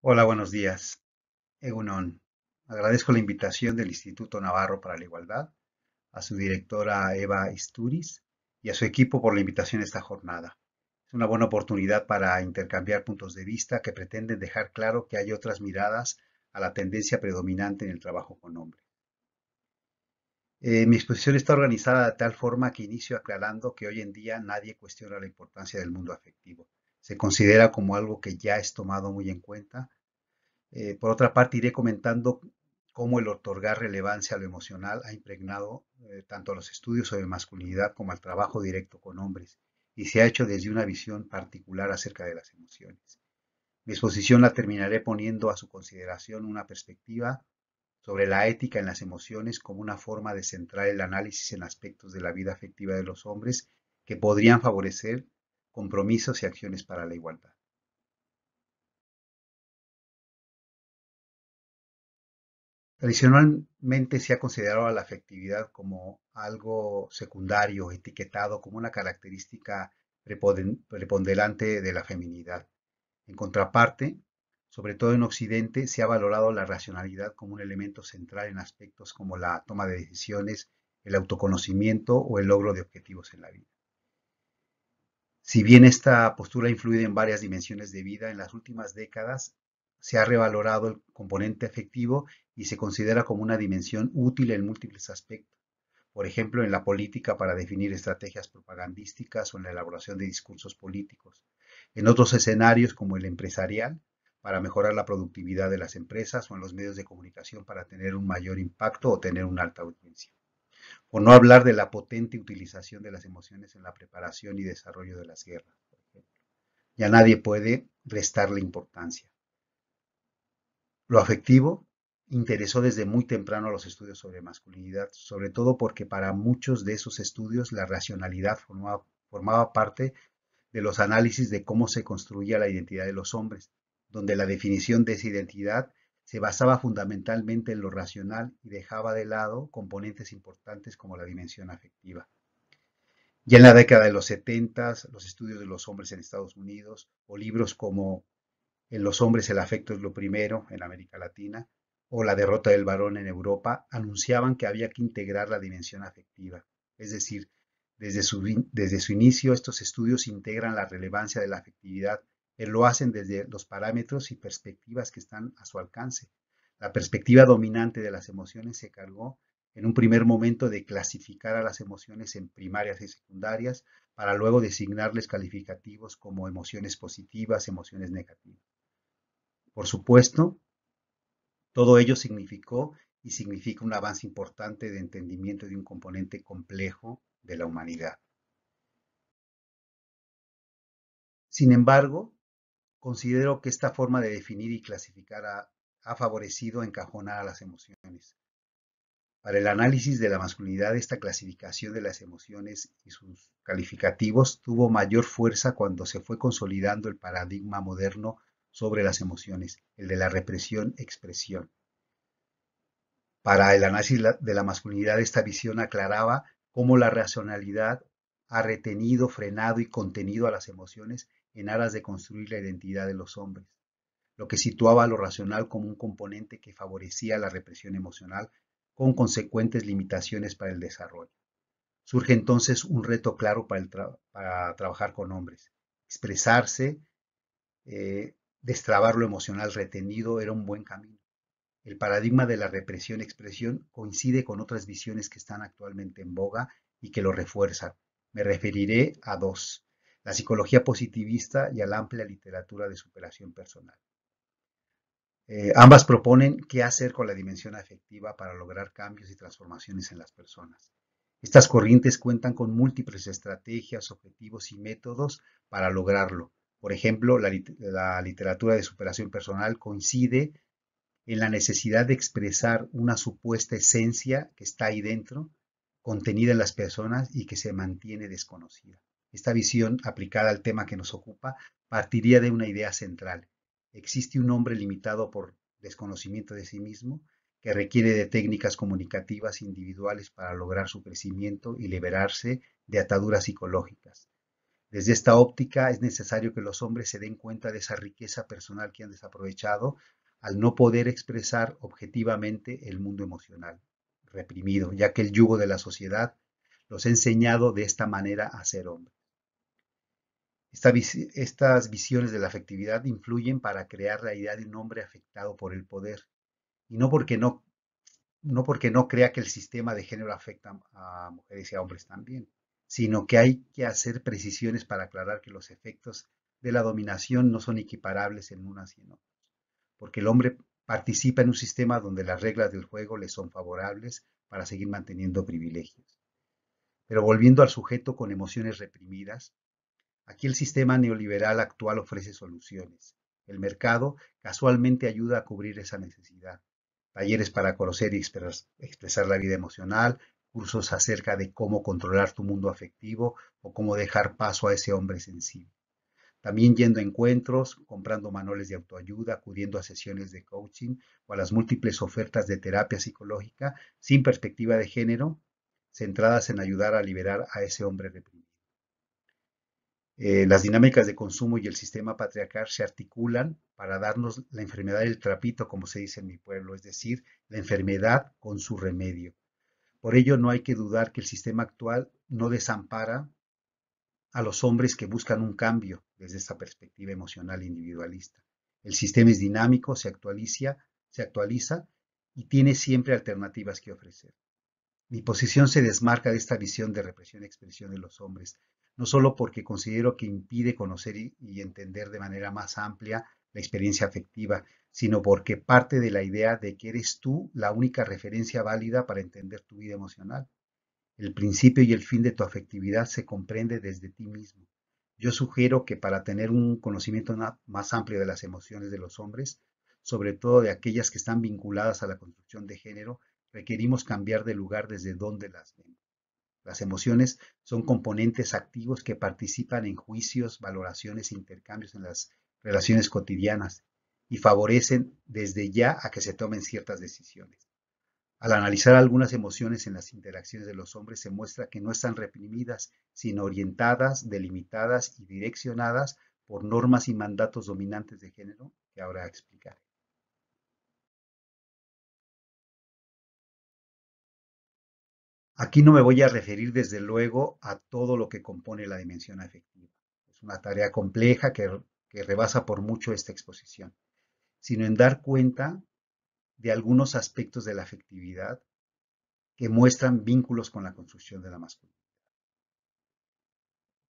Hola, buenos días. Egunon. Agradezco la invitación del Instituto Navarro para la Igualdad, a su directora Eva Isturiz y a su equipo por la invitación a esta jornada. Es una buena oportunidad para intercambiar puntos de vista que pretenden dejar claro que hay otras miradas a la tendencia predominante en el trabajo con hombre. Eh, mi exposición está organizada de tal forma que inicio aclarando que hoy en día nadie cuestiona la importancia del mundo afectivo se considera como algo que ya es tomado muy en cuenta. Eh, por otra parte, iré comentando cómo el otorgar relevancia a lo emocional ha impregnado eh, tanto los estudios sobre masculinidad como al trabajo directo con hombres y se ha hecho desde una visión particular acerca de las emociones. Mi exposición la terminaré poniendo a su consideración una perspectiva sobre la ética en las emociones como una forma de centrar el análisis en aspectos de la vida afectiva de los hombres que podrían favorecer compromisos y acciones para la igualdad. Tradicionalmente se ha considerado a la afectividad como algo secundario, etiquetado como una característica preponderante de la feminidad. En contraparte, sobre todo en Occidente, se ha valorado la racionalidad como un elemento central en aspectos como la toma de decisiones, el autoconocimiento o el logro de objetivos en la vida. Si bien esta postura ha influido en varias dimensiones de vida, en las últimas décadas se ha revalorado el componente efectivo y se considera como una dimensión útil en múltiples aspectos, por ejemplo, en la política para definir estrategias propagandísticas o en la elaboración de discursos políticos, en otros escenarios como el empresarial, para mejorar la productividad de las empresas o en los medios de comunicación para tener un mayor impacto o tener una alta audiencia o no hablar de la potente utilización de las emociones en la preparación y desarrollo de las guerras. Ya nadie puede restarle importancia. Lo afectivo interesó desde muy temprano a los estudios sobre masculinidad, sobre todo porque para muchos de esos estudios la racionalidad formaba, formaba parte de los análisis de cómo se construía la identidad de los hombres, donde la definición de esa identidad se basaba fundamentalmente en lo racional y dejaba de lado componentes importantes como la dimensión afectiva. Ya en la década de los 70, los estudios de los hombres en Estados Unidos o libros como En los hombres el afecto es lo primero en América Latina o La derrota del varón en Europa anunciaban que había que integrar la dimensión afectiva. Es decir, desde su, desde su inicio estos estudios integran la relevancia de la afectividad eh, lo hacen desde los parámetros y perspectivas que están a su alcance. La perspectiva dominante de las emociones se cargó en un primer momento de clasificar a las emociones en primarias y secundarias para luego designarles calificativos como emociones positivas, emociones negativas. Por supuesto, todo ello significó y significa un avance importante de entendimiento de un componente complejo de la humanidad. Sin embargo, Considero que esta forma de definir y clasificar ha, favorecido encajonar a las emociones. Para el análisis de la masculinidad, esta clasificación de las emociones y sus calificativos tuvo mayor fuerza cuando se fue consolidando el paradigma moderno sobre las emociones, el de la represión-expresión. Para el análisis de la masculinidad, esta visión aclaraba cómo la racionalidad ha retenido, frenado y contenido a las emociones en aras de construir la identidad de los hombres, lo que situaba a lo racional como un componente que favorecía la represión emocional con consecuentes limitaciones para el desarrollo. Surge entonces un reto claro para, trabajar con hombres. Expresarse, eh, destrabar lo emocional retenido era un buen camino. El paradigma de la represión-expresión coincide con otras visiones que están actualmente en boga y que lo refuerzan. Me referiré a dos la psicología positivista y a la amplia literatura de superación personal. Eh, ambas proponen qué hacer con la dimensión afectiva para lograr cambios y transformaciones en las personas. Estas corrientes cuentan con múltiples estrategias, objetivos y métodos para lograrlo. Por ejemplo, la literatura de superación personal coincide en la necesidad de expresar una supuesta esencia que está ahí dentro, contenida en las personas y que se mantiene desconocida. Esta visión aplicada al tema que nos ocupa partiría de una idea central. Existe un hombre limitado por desconocimiento de sí mismo que requiere de técnicas comunicativas individuales para lograr su crecimiento y liberarse de ataduras psicológicas. Desde esta óptica es necesario que los hombres se den cuenta de esa riqueza personal que han desaprovechado al no poder expresar objetivamente el mundo emocional reprimido, ya que el yugo de la sociedad los ha enseñado de esta manera a ser hombres estas visiones de la afectividad influyen para crear la idea de un hombre afectado por el poder, y no porque no, no, porque no crea que el sistema de género afecta a mujeres y a hombres también, sino que hay que hacer precisiones para aclarar que los efectos de la dominación no son equiparables en unas y en otras, porque el hombre participa en un sistema donde las reglas del juego le son favorables para seguir manteniendo privilegios. Pero volviendo al sujeto con emociones reprimidas, Aquí el sistema neoliberal actual ofrece soluciones. El mercado casualmente ayuda a cubrir esa necesidad. Talleres para conocer y expresar la vida emocional, cursos acerca de cómo controlar tu mundo afectivo o cómo dejar paso a ese hombre sensible. También yendo a encuentros, comprando manuales de autoayuda, acudiendo a sesiones de coaching o a las múltiples ofertas de terapia psicológica sin perspectiva de género, centradas en ayudar a liberar a ese hombre reprimido. Eh, las dinámicas de consumo y el sistema patriarcal se articulan para darnos la enfermedad del trapito, como se dice en mi pueblo, es decir, la enfermedad con su remedio. Por ello no hay que dudar que el sistema actual no desampara a los hombres que buscan un cambio desde esta perspectiva emocional individualista. El sistema es dinámico, se actualiza, se actualiza y tiene siempre alternativas que ofrecer. Mi posición se desmarca de esta visión de represión y expresión de los hombres, no solo porque considero que impide conocer y, entender de manera más amplia la experiencia afectiva, sino porque parte de la idea de que eres tú la única referencia válida para entender tu vida emocional. El principio y el fin de tu afectividad se comprende desde ti mismo. Yo sugiero que para tener un conocimiento más amplio de las emociones de los hombres, sobre todo de aquellas que están vinculadas a la construcción de género, requerimos cambiar de lugar desde donde las vemos. Las emociones son componentes activos que participan en juicios, valoraciones e intercambios en las relaciones cotidianas y favorecen desde ya a que se tomen ciertas decisiones. Al analizar algunas emociones en las interacciones de los hombres se muestra que no están reprimidas, sino orientadas, delimitadas y direccionadas por normas y mandatos dominantes de género que ahora explicaré. Aquí no me voy a referir desde luego a todo lo que compone la dimensión afectiva. Es una tarea compleja que, rebasa por mucho esta exposición, sino en dar cuenta de algunos aspectos de la afectividad que muestran vínculos con la construcción de la masculinidad.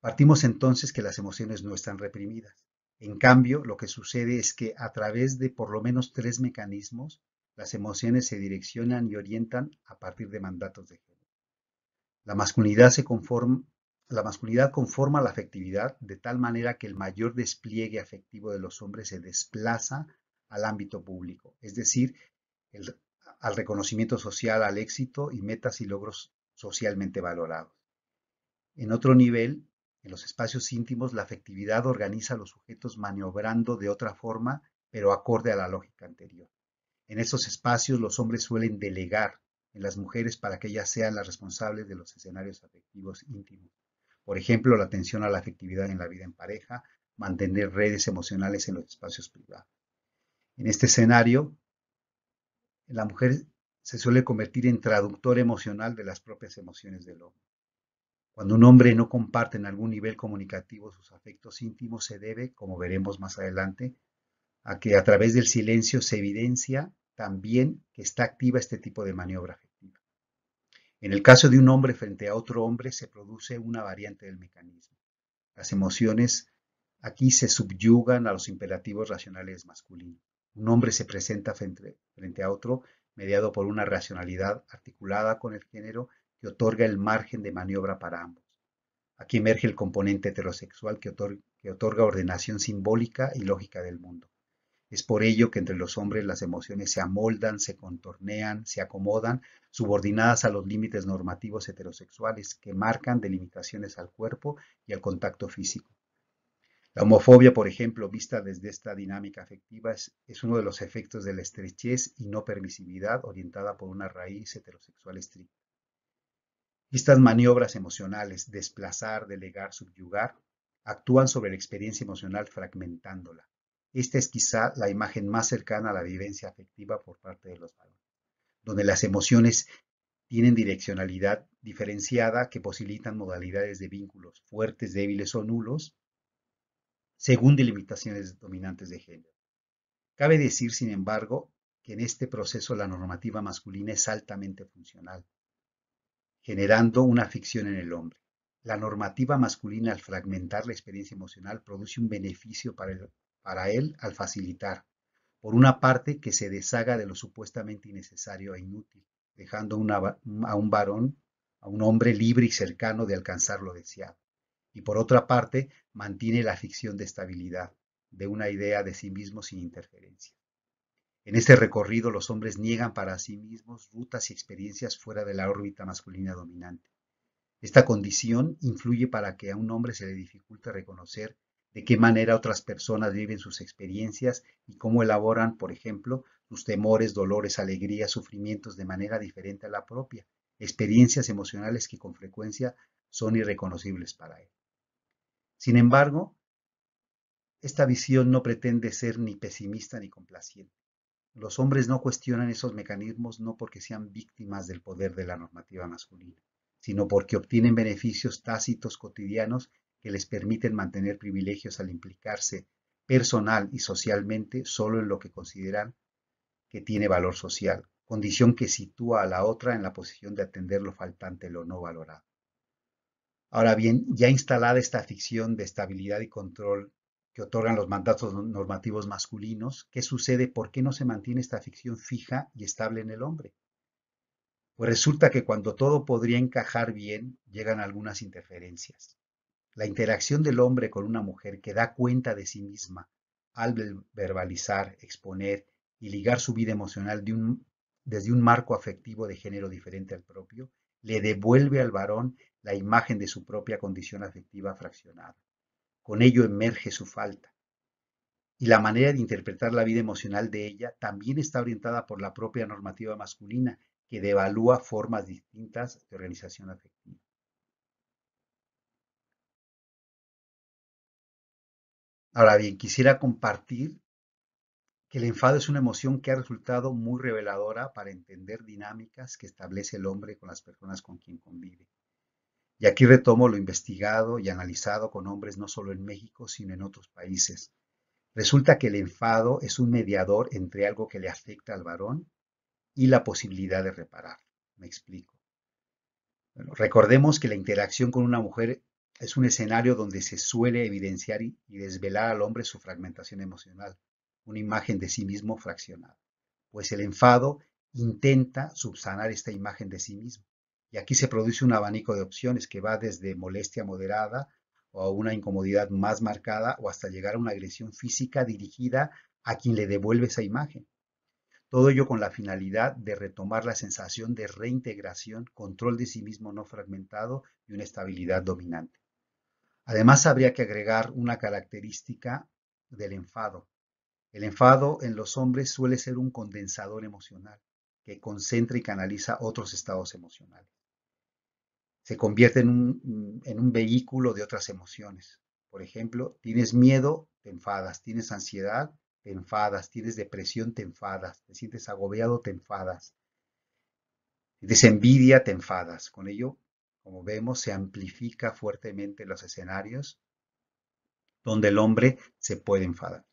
Partimos entonces que las emociones no están reprimidas. En cambio, lo que sucede es que a través de por lo menos tres mecanismos, las emociones se direccionan y orientan a partir de mandatos de género. La masculinidad, se conforma, la masculinidad conforma la afectividad de tal manera que el mayor despliegue afectivo de los hombres se desplaza al ámbito público, es decir, al reconocimiento social, al éxito y metas y logros socialmente valorados. En otro nivel, en los espacios íntimos, la afectividad organiza a los sujetos maniobrando de otra forma, pero acorde a la lógica anterior. En esos espacios los hombres suelen delegar, en las mujeres para que ellas sean las responsables de los escenarios afectivos íntimos. Por ejemplo, la atención a la afectividad en la vida en pareja, mantener redes emocionales en los espacios privados. En este escenario, la mujer se suele convertir en traductor emocional de las propias emociones del hombre. Cuando un hombre no comparte en algún nivel comunicativo sus afectos íntimos, se debe, como veremos más adelante, a que a través del silencio se evidencia también que está activa este tipo de maniobra en el caso de un hombre frente a otro hombre se produce una variante del mecanismo. Las emociones aquí se subyugan a los imperativos racionales masculinos. Un hombre se presenta frente, a otro mediado por una racionalidad articulada con el género que otorga el margen de maniobra para ambos. Aquí emerge el componente heterosexual que otorga ordenación simbólica y lógica del mundo. Es por ello que entre los hombres las emociones se amoldan, se contornean, se acomodan, subordinadas a los límites normativos heterosexuales que marcan delimitaciones al cuerpo y al contacto físico. La homofobia, por ejemplo, vista desde esta dinámica afectiva, es, uno de los efectos de la estrechez y no permisividad orientada por una raíz heterosexual estricta. Estas maniobras emocionales, desplazar, delegar, subyugar, actúan sobre la experiencia emocional fragmentándola, esta es quizá la imagen más cercana a la vivencia afectiva por parte de los varones, donde las emociones tienen direccionalidad diferenciada que posibilitan modalidades de vínculos fuertes, débiles o nulos, según delimitaciones dominantes de género. Cabe decir, sin embargo, que en este proceso la normativa masculina es altamente funcional, generando una ficción en el hombre. La normativa masculina, al fragmentar la experiencia emocional, produce un beneficio para el para él al facilitar, por una parte, que se deshaga de lo supuestamente innecesario e inútil, dejando a un varón, a un hombre libre y cercano de alcanzar lo deseado. Y por otra parte, mantiene la ficción de estabilidad, de una idea de sí mismo sin interferencia. En este recorrido los hombres niegan para sí mismos rutas y experiencias fuera de la órbita masculina dominante. Esta condición influye para que a un hombre se le dificulte reconocer de qué manera otras personas viven sus experiencias y cómo elaboran, por ejemplo, sus temores, dolores, alegrías, sufrimientos de manera diferente a la propia, experiencias emocionales que con frecuencia son irreconocibles para él. Sin embargo, esta visión no pretende ser ni pesimista ni complaciente. Los hombres no cuestionan esos mecanismos no porque sean víctimas del poder de la normativa masculina, sino porque obtienen beneficios tácitos cotidianos que les permiten mantener privilegios al implicarse personal y socialmente solo en lo que consideran que tiene valor social, condición que sitúa a la otra en la posición de atender lo faltante, lo no valorado. Ahora bien, ya instalada esta ficción de estabilidad y control que otorgan los mandatos normativos masculinos, ¿qué sucede? ¿Por qué no se mantiene esta ficción fija y estable en el hombre? Pues resulta que cuando todo podría encajar bien, llegan algunas interferencias la interacción del hombre con una mujer que da cuenta de sí misma al verbalizar, exponer y ligar su vida emocional desde un marco afectivo de género diferente al propio, le devuelve al varón la imagen de su propia condición afectiva fraccionada. Con ello emerge su falta. Y la manera de interpretar la vida emocional de ella también está orientada por la propia normativa masculina, que devalúa formas distintas de organización afectiva. Ahora bien, quisiera compartir que el enfado es una emoción que ha resultado muy reveladora para entender dinámicas que establece el hombre con las personas con quien convive. Y aquí retomo lo investigado y analizado con hombres no solo en México, sino en otros países. Resulta que el enfado es un mediador entre algo que le afecta al varón y la posibilidad de reparar. Me explico. recordemos que la interacción con una mujer es un escenario donde se suele evidenciar y, desvelar al hombre su fragmentación emocional, una imagen de sí mismo fraccionada, pues el enfado intenta subsanar esta imagen de sí mismo. Y aquí se produce un abanico de opciones que va desde molestia moderada o a una incomodidad más marcada o hasta llegar a una agresión física dirigida a quien le devuelve esa imagen. Todo ello con la finalidad de retomar la sensación de reintegración, control de sí mismo no fragmentado y una estabilidad dominante. Además, habría que agregar una característica del enfado. El enfado en los hombres suele ser un condensador emocional que concentra y canaliza otros estados emocionales. Se convierte mm, en un, vehículo de otras emociones. Por ejemplo, tienes miedo, te enfadas, tienes ansiedad, te enfadas, tienes depresión, te enfadas, te sientes agobiado, te enfadas, tienes envidia, te enfadas. Con ello como vemos, se amplifica fuertemente los escenarios donde el hombre se puede enfadar.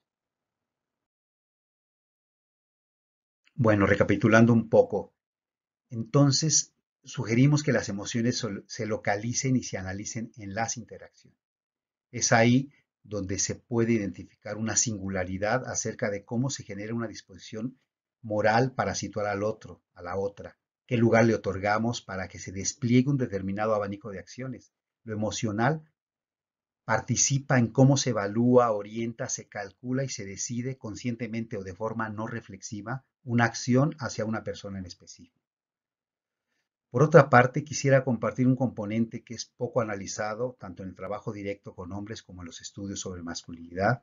Bueno, recapitulando un poco, entonces sugerimos que las emociones se localicen y se analicen en las interacciones. Es ahí donde se puede identificar una singularidad acerca de cómo se genera una disposición moral para situar al otro, a la otra, ¿Qué lugar le otorgamos para que se despliegue un determinado abanico de acciones? Lo emocional participa en cómo se evalúa, orienta, se calcula y se decide conscientemente o de forma no reflexiva una acción hacia una persona en específico. Por otra parte, quisiera compartir un componente que es poco analizado tanto en el trabajo directo con hombres como en los estudios sobre masculinidad,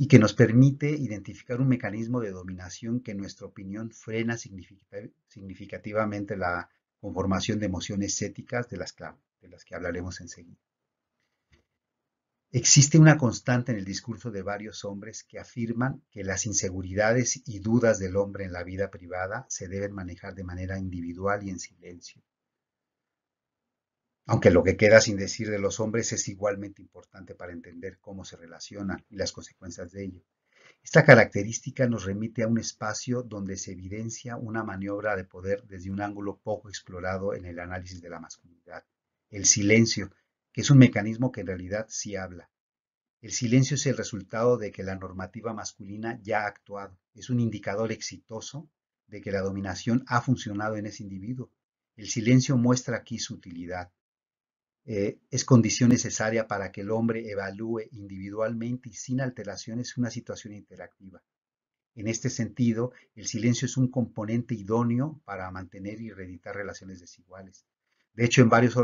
y que nos permite identificar un mecanismo de dominación que en nuestra opinión frena significativamente la conformación de emociones éticas de las, de las que hablaremos enseguida. Existe una constante en el discurso de varios hombres que afirman que las inseguridades y dudas del hombre en la vida privada se deben manejar de manera individual y en silencio, aunque lo que queda sin decir de los hombres es igualmente importante para entender cómo se relacionan y las consecuencias de ello. Esta característica nos remite a un espacio donde se evidencia una maniobra de poder desde un ángulo poco explorado en el análisis de la masculinidad, el silencio, que es un mecanismo que en realidad sí habla. El silencio es el resultado de que la normativa masculina ya ha actuado, es un indicador exitoso de que la dominación ha funcionado en ese individuo. El silencio muestra aquí su utilidad, eh, es condición necesaria para que el hombre evalúe individualmente y sin alteraciones una situación interactiva. En este sentido, el silencio es un componente idóneo para mantener y reeditar relaciones desiguales. De hecho, en varios,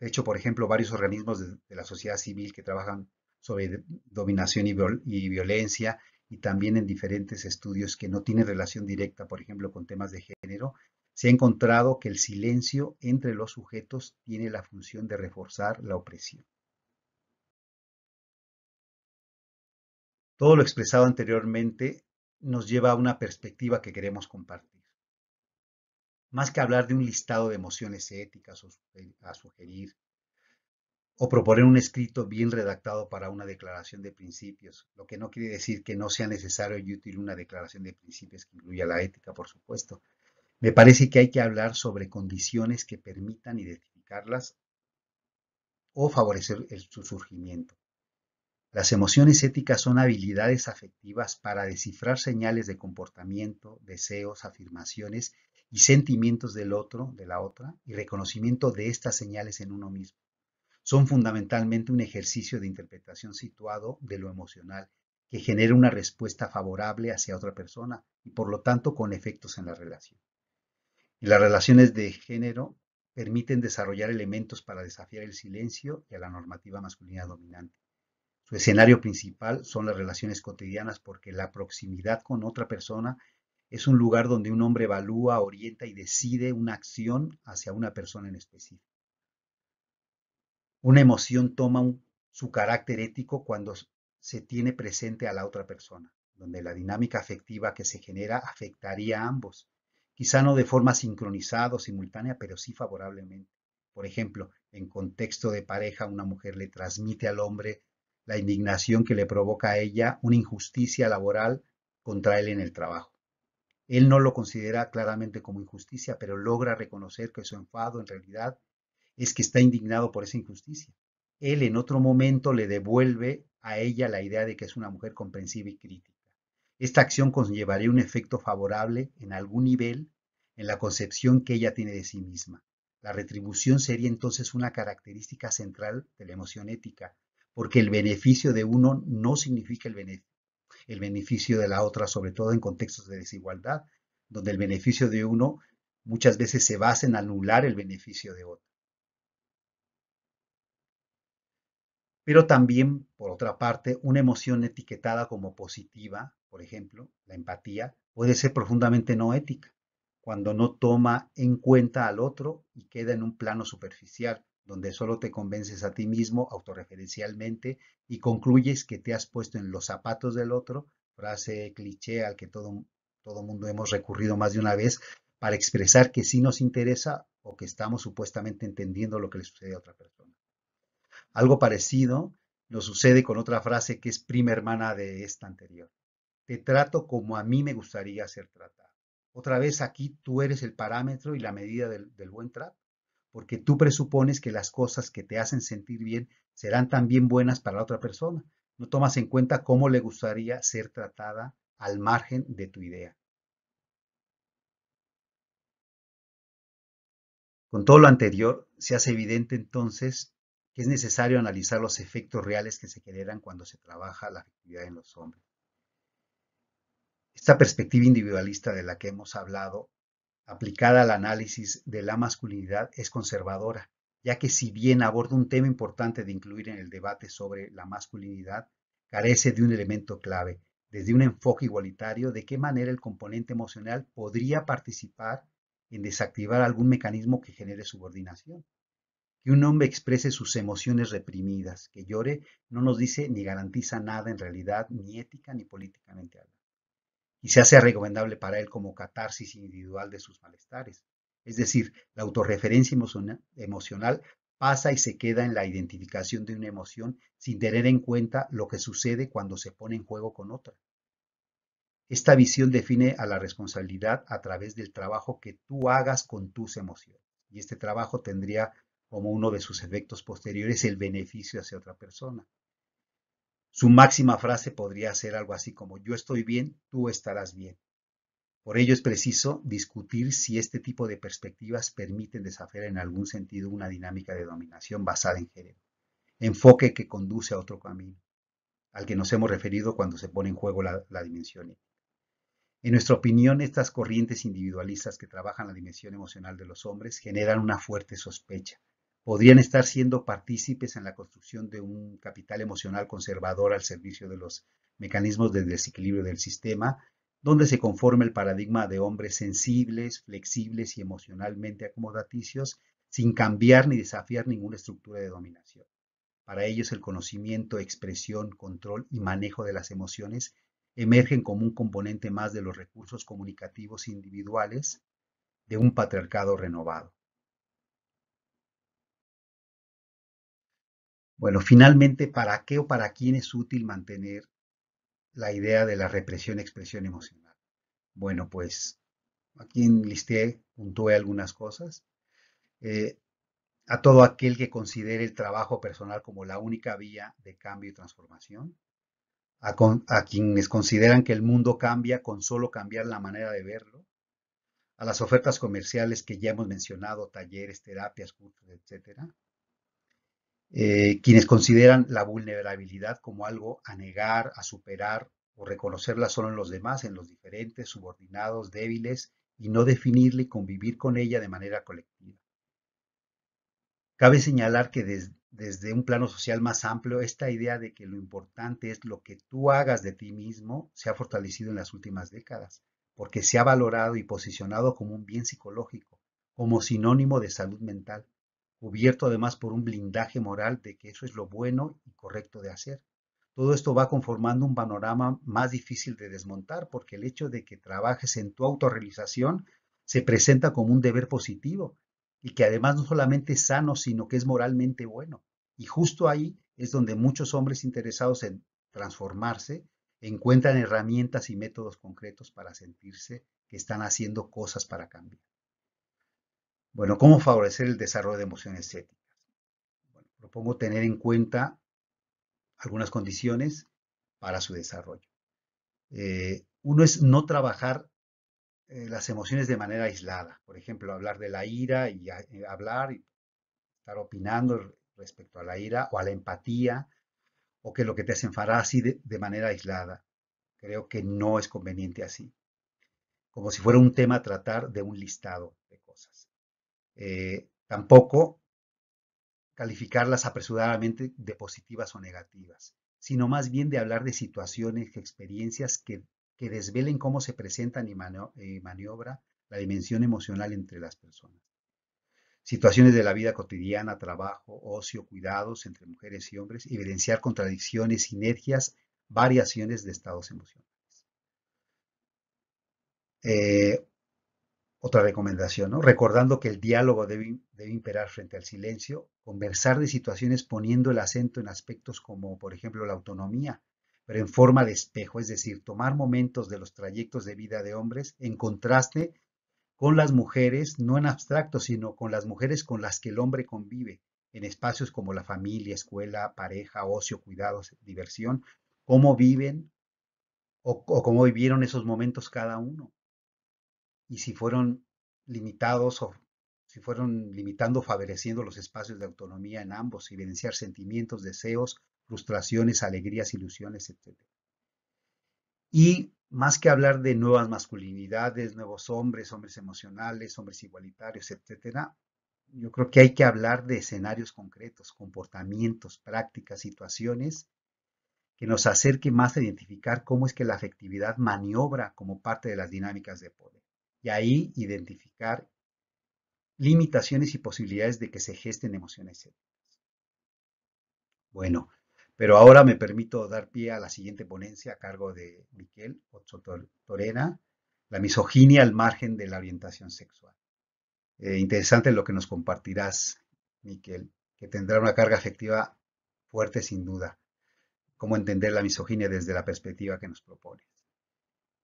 hecho por ejemplo, varios organismos de, la sociedad civil que trabajan sobre dominación y violencia y también en diferentes estudios que no tienen relación directa, por ejemplo, con temas de género, se ha encontrado que el silencio entre los sujetos tiene la función de reforzar la opresión. Todo lo expresado anteriormente nos lleva a una perspectiva que queremos compartir. Más que hablar de un listado de emociones éticas a sugerir, o proponer un escrito bien redactado para una declaración de principios, lo que no quiere decir que no sea necesario y útil una declaración de principios que incluya la ética, por supuesto, me parece que hay que hablar sobre condiciones que permitan identificarlas o favorecer el, su surgimiento. Las emociones éticas son habilidades afectivas para descifrar señales de comportamiento, deseos, afirmaciones y sentimientos del otro, de la otra, y reconocimiento de estas señales en uno mismo. Son fundamentalmente un ejercicio de interpretación situado de lo emocional que genera una respuesta favorable hacia otra persona y por lo tanto con efectos en la relación las relaciones de género permiten desarrollar elementos para desafiar el silencio y a la normativa masculina dominante. Su escenario principal son las relaciones cotidianas porque la proximidad con otra persona es un lugar donde un hombre evalúa, orienta y decide una acción hacia una persona en específico. Una emoción toma su carácter ético cuando se tiene presente a la otra persona, donde la dinámica afectiva que se genera afectaría a ambos quizá no de forma sincronizada o simultánea, pero sí favorablemente. Por ejemplo, en contexto de pareja, una mujer le transmite al hombre la indignación que le provoca a ella una injusticia laboral contra él en el trabajo. Él no lo considera claramente como injusticia, pero logra reconocer que su enfado en realidad es que está indignado por esa injusticia. Él en otro momento le devuelve a ella la idea de que es una mujer comprensiva y crítica. Esta acción conllevaría un efecto favorable en algún nivel en la concepción que ella tiene de sí misma. La retribución sería entonces una característica central de la emoción ética, porque el beneficio de uno no significa el, beneficio, el beneficio de la otra, sobre todo en contextos de desigualdad, donde el beneficio de uno muchas veces se basa en anular el beneficio de otro. pero también, por otra parte, una emoción etiquetada como positiva, por ejemplo, la empatía, puede ser profundamente no ética, cuando no toma en cuenta al otro y queda en un plano superficial, donde solo te convences a ti mismo autorreferencialmente y concluyes que te has puesto en los zapatos del otro, frase cliché al que todo, todo mundo hemos recurrido más de una vez para expresar que sí nos interesa o que estamos supuestamente entendiendo lo que le sucede a otra persona. Algo parecido nos sucede con otra frase que es prima hermana de esta anterior. Te trato como a mí me gustaría ser tratada. Otra vez aquí tú eres el parámetro y la medida del, del buen trato, porque tú presupones que las cosas que te hacen sentir bien serán también buenas para la otra persona. No tomas en cuenta cómo le gustaría ser tratada al margen de tu idea. Con todo lo anterior, se hace evidente entonces que es necesario analizar los efectos reales que se generan cuando se trabaja la afectividad en los hombres. Esta perspectiva individualista de la que hemos hablado, aplicada al análisis de la masculinidad, es conservadora, ya que si bien aborda un tema importante de incluir en el debate sobre la masculinidad, carece de un elemento clave, desde un enfoque igualitario, de qué manera el componente emocional podría participar en desactivar algún mecanismo que genere subordinación. Que un hombre exprese sus emociones reprimidas, que llore, no nos dice ni garantiza nada en realidad, ni ética ni políticamente Y se hace recomendable para él como catarsis individual de sus malestares. Es decir, la autorreferencia emocional pasa y se queda en la identificación de una emoción sin tener en cuenta lo que sucede cuando se pone en juego con otra. Esta visión define a la responsabilidad a través del trabajo que tú hagas con tus emociones. Y este trabajo tendría como uno de sus efectos posteriores el beneficio hacia otra persona. Su máxima frase podría ser algo así como yo estoy bien, tú estarás bien. Por ello es preciso discutir si este tipo de perspectivas permiten desafiar en algún sentido una dinámica de dominación basada en género, enfoque que conduce a otro camino, al que nos hemos referido cuando se pone en juego la, dimensión En nuestra opinión, estas corrientes individualistas que trabajan la dimensión emocional de los hombres generan una fuerte sospecha podrían estar siendo partícipes en la construcción de un capital emocional conservador al servicio de los mecanismos de desequilibrio del sistema, donde se conforma el paradigma de hombres sensibles, flexibles y emocionalmente acomodaticios, sin cambiar ni desafiar ninguna estructura de dominación. Para ellos el conocimiento, expresión, control y manejo de las emociones emergen como un componente más de los recursos comunicativos individuales de un patriarcado renovado. Bueno, finalmente, ¿para qué o para quién es útil mantener la idea de la represión-expresión emocional? Bueno, pues aquí en listé, puntué algunas cosas. Eh, a todo aquel que considere el trabajo personal como la única vía de cambio y transformación. A, quienes consideran que el mundo cambia con solo cambiar la manera de verlo. A las ofertas comerciales que ya hemos mencionado, talleres, terapias, cursos, etcétera eh, quienes consideran la vulnerabilidad como algo a negar, a superar o reconocerla solo en los demás, en los diferentes, subordinados, débiles, y no definirla y convivir con ella de manera colectiva. Cabe señalar que desde un plano social más amplio, esta idea de que lo importante es lo que tú hagas de ti mismo se ha fortalecido en las últimas décadas, porque se ha valorado y posicionado como un bien psicológico, como sinónimo de salud mental cubierto además por un blindaje moral de que eso es lo bueno y correcto de hacer. Todo esto va conformando un panorama más difícil de desmontar porque el hecho de que trabajes en tu autorrealización se presenta como un deber positivo y que además no solamente es sano, sino que es moralmente bueno. Y justo ahí es donde muchos hombres interesados en transformarse encuentran herramientas y métodos concretos para sentirse que están haciendo cosas para cambiar. Bueno, ¿cómo favorecer el desarrollo de emociones éticas? Bueno, propongo tener en cuenta algunas condiciones para su desarrollo. Eh, uno es no trabajar eh, las emociones de manera aislada. Por ejemplo, hablar de la ira y eh, hablar y estar opinando respecto a la ira o a la empatía o que lo que te hace enfadar así de, manera aislada. Creo que no es conveniente así. Como si fuera un tema tratar de un listado de cosas. Eh, tampoco calificarlas apresuradamente de positivas o negativas, sino más bien de hablar de situaciones, experiencias que, que desvelen cómo se presentan y maniobra la dimensión emocional entre las personas. Situaciones de la vida cotidiana, trabajo, ocio, cuidados entre mujeres y hombres, evidenciar contradicciones, sinergias, variaciones de estados emocionales. Eh, otra recomendación, ¿no? Recordando que el diálogo debe, imperar frente al silencio, conversar de situaciones poniendo el acento en aspectos como, por ejemplo, la autonomía, pero en forma de espejo, es decir, tomar momentos de los trayectos de vida de hombres en contraste con las mujeres, no en abstracto, sino con las mujeres con las que el hombre convive, en espacios como la familia, escuela, pareja, ocio, cuidados, diversión, cómo viven o cómo vivieron esos momentos cada uno y si fueron limitados o si fueron limitando favoreciendo los espacios de autonomía en ambos, evidenciar sentimientos, deseos, frustraciones, alegrías, ilusiones, etc. Y más que hablar de nuevas masculinidades, nuevos hombres, hombres emocionales, hombres igualitarios, etc. yo creo que hay que hablar de escenarios concretos, comportamientos, prácticas, situaciones que nos acerquen más a identificar cómo es que la afectividad maniobra como parte de las dinámicas de poder y ahí identificar limitaciones y posibilidades de que se gesten emociones Bueno, pero ahora me permito dar pie a la siguiente ponencia a cargo de Miquel Torena, La misoginia al margen de la orientación sexual. Eh, interesante lo que nos compartirás, Miquel, que tendrá una carga afectiva fuerte sin duda. Cómo entender la misoginia desde la perspectiva que nos propones.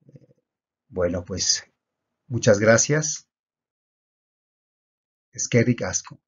Eh, bueno, pues Muchas gracias. Eskerrik asko.